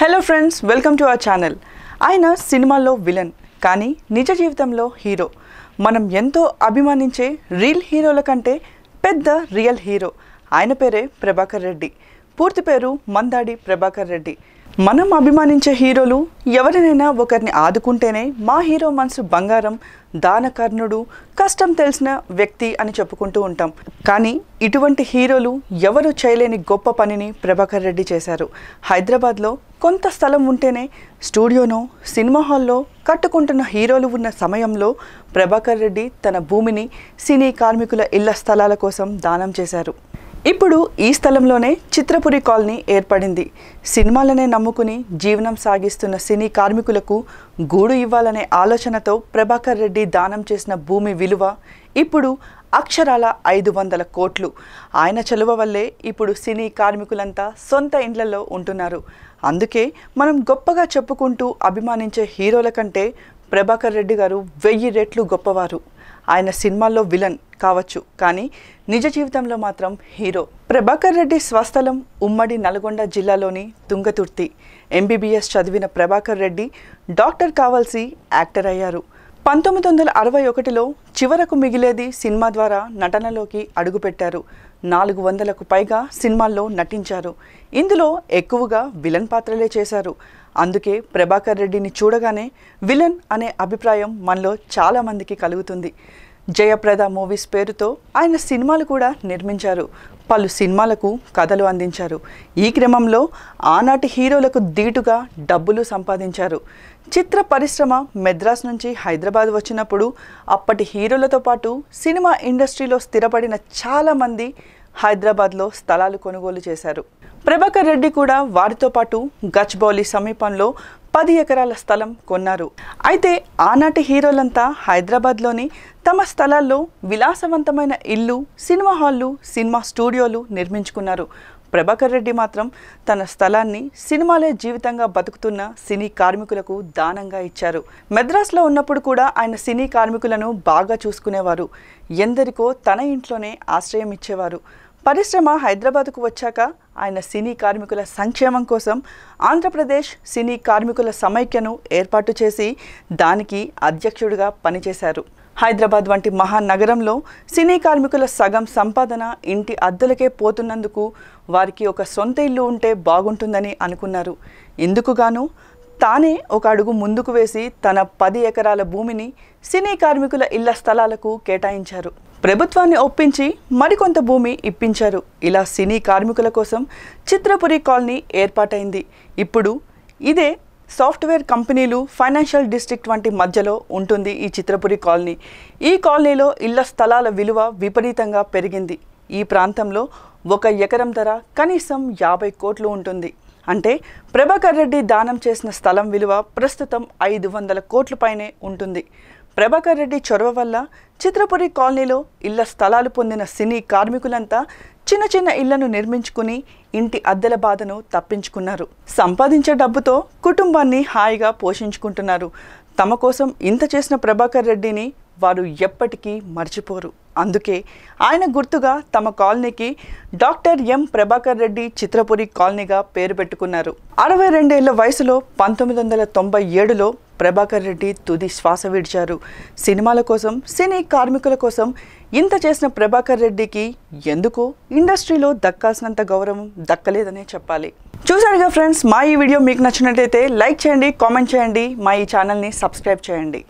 hello friends welcome to our channel ఆయన సినిమాల్లో villain కానీ నిజ జీవితంలో హీరో మనం ఎంతో అభిమానించే రీల్ హీరోల కంటే పెద్ద రియల్ హీరో ఆయన పేరే ప్రభాకర్ రెడ్డి పూర్తి పేరు మందాడి ప్రభాకర్ రెడ్డి మనం అభిమానించే హీరోలు ఎవరినైనా ఒకరిని ఆదుకుంటేనే మా హీరో మనసు బంగారం దానకర్ణుడు కష్టం తెలిసిన వ్యక్తి అని చెప్పుకుంటూ ఉంటాం కానీ ఇటువంటి హీరోలు ఎవరు చేయలేని గొప్ప పనిని ప్రభాకర్ రెడ్డి చేశారు హైదరాబాద్లో కొంత స్థలం ఉంటేనే స్టూడియోను సినిమా హాల్లో కట్టుకుంటున్న హీరోలు ఉన్న సమయంలో ప్రభాకర్ రెడ్డి తన భూమిని సినీ కార్మికుల ఇళ్ల స్థలాల కోసం దానం చేశారు ఇప్పుడు ఈ స్థలంలోనే చిత్రపురి కాలనీ ఏర్పడింది సినిమాలనే నమ్ముకుని జీవనం సాగిస్తున్న సినీ కార్మికులకు గూడు ఇవ్వాలనే ఆలోచనతో ప్రభాకర్ రెడ్డి దానం చేసిన భూమి విలువ ఇప్పుడు అక్షరాల ఐదు వందల కోట్లు ఆయన చలువ వల్లే ఇప్పుడు సినీ కార్మికులంతా సొంత ఇండ్లలో ఉంటున్నారు అందుకే మనం గొప్పగా చెప్పుకుంటూ అభిమానించే హీరోల కంటే ప్రభాకర్ రెడ్డి గారు వెయ్యి రెట్లు గొప్పవారు ఆయన సినిమాల్లో విలన్ కావచ్చు కానీ నిజ జీవితంలో మాత్రం హీరో ప్రభాకర్ రెడ్డి స్వస్థలం ఉమ్మడి నల్గొండ జిల్లాలోని తుంగతుర్తి ఎంబీబీఎస్ చదివిన ప్రభాకర్ రెడ్డి డాక్టర్ కావాల్సి యాక్టర్ అయ్యారు పంతొమ్మిది వందల అరవై ఒకటిలో చివరకు మిగిలేది సినిమా ద్వారా నటనలోకి అడుగుపెట్టారు నాలుగు వందలకు పైగా సినిమాల్లో నటించారు ఇందులో ఎక్కువగా విలన్ పాత్రలే చేశారు అందుకే ప్రభాకర్ రెడ్డిని చూడగానే విలన్ అనే అభిప్రాయం మనలో చాలామందికి కలుగుతుంది జయప్రద మూవీస్ పేరుతో ఆయన సినిమాలు కూడా నిర్మించారు పలు సినిమాలకు కథలు అందించారు ఈ క్రమంలో ఆనాటి హీరోలకు ధీటుగా డబ్బులు సంపాదించారు చిత్ర పరిశ్రమ మెద్రాస్ నుంచి హైదరాబాద్ వచ్చినప్పుడు అప్పటి హీరోలతో పాటు సినిమా ఇండస్ట్రీలో స్థిరపడిన చాలామంది హైదరాబాద్లో స్థలాలు కొనుగోలు చేశారు ప్రభాకర్ రెడ్డి కూడా వారితో పాటు గచ్బౌలి సమీపంలో పది ఎకరాల స్థలం కొన్నారు అయితే ఆనాటి హీరోలంతా హైదరాబాద్లోని తమ స్థలాల్లో విలాసవంతమైన ఇల్లు సినిమా హాళ్ళు సినిమా స్టూడియోలు నిర్మించుకున్నారు ప్రభాకర్ రెడ్డి మాత్రం తన స్థలాన్ని సినిమాలే జీవితంగా బతుకుతున్న సినీ కార్మికులకు దానంగా ఇచ్చారు మెద్రాస్లో ఉన్నప్పుడు కూడా ఆయన సినీ కార్మికులను బాగా చూసుకునేవారు ఎందరికో తన ఇంట్లోనే ఆశ్రయం ఇచ్చేవారు పరిశ్రమ హైదరాబాద్కు వచ్చాక ఆయన సినీ కార్మికుల సంక్షేమం కోసం ఆంధ్రప్రదేశ్ సినీ కార్మికుల సమైక్యను ఏర్పాటు చేసి దానికి అధ్యక్షుడిగా పనిచేశారు హైదరాబాద్ వంటి మహానగరంలో సినీ కార్మికుల సగం సంపాదన ఇంటి అద్దెలకే పోతున్నందుకు వారికి ఒక సొంత ఇల్లు ఉంటే బాగుంటుందని అనుకున్నారు ఇందుకుగాను తానే ఒక అడుగు ముందుకు వేసి తన పది ఎకరాల భూమిని సినీ కార్మికుల ఇళ్ల స్థలాలకు కేటాయించారు ప్రభుత్వాన్ని ఒప్పించి మరికొంత భూమి ఇప్పించారు ఇలా సినీ కార్మికుల కోసం చిత్రపురి కాలనీ ఏర్పాటైంది ఇప్పుడు ఇదే సాఫ్ట్వేర్ కంపెనీలు ఫైనాన్షియల్ డిస్ట్రిక్ట్ వంటి మధ్యలో ఉంటుంది ఈ చిత్రపురి కాలనీ ఈ కాలనీలో ఇళ్ల స్థలాల విలువ విపరీతంగా పెరిగింది ఈ ప్రాంతంలో ఒక ఎకరం ధర కనీసం యాభై కోట్లు ఉంటుంది అంటే ప్రభాకర్ రెడ్డి దానం చేసిన స్థలం విలువ ప్రస్తుతం ఐదు వందల కోట్ల పైనే ఉంటుంది ప్రభాకర్ రెడ్డి చొరవ వల్ల చిత్రపురి కాలనీలో ఇళ్ల స్థలాలు పొందిన సినీ కార్మికులంతా చిన్న చిన్న ఇళ్లను నిర్మించుకుని ఇంటి అద్దెల బాధను తప్పించుకున్నారు సంపాదించే డబ్బుతో కుటుంబాన్ని హాయిగా పోషించుకుంటున్నారు తమ కోసం ఇంత చేసిన ప్రభాకర్ రెడ్డిని వారు ఎప్పటికీ మర్చిపోరు అందుకే ఆయన గుర్తుగా తమ కాలనీకి డాక్టర్ ఎం ప్రభాకర్ రెడ్డి చిత్రపురి కాలనీగా పేరు పెట్టుకున్నారు అరవై రెండేళ్ల వయసులో పంతొమ్మిది వందల తొంభై ఏడులో ప్రభాకర్ రెడ్డి తుది శ్వాస విడిచారు సినిమాల కోసం సినీ కార్మికుల కోసం ఇంత చేసిన ప్రభాకర్ రెడ్డికి ఎందుకు ఇండస్ట్రీలో దక్కాల్సినంత గౌరవం దక్కలేదనే చెప్పాలి చూసారుగా ఫ్రెండ్స్ మా ఈ వీడియో మీకు నచ్చినట్లయితే లైక్ చేయండి కామెంట్ చేయండి మా ఈ ఛానల్ని సబ్స్క్రైబ్ చేయండి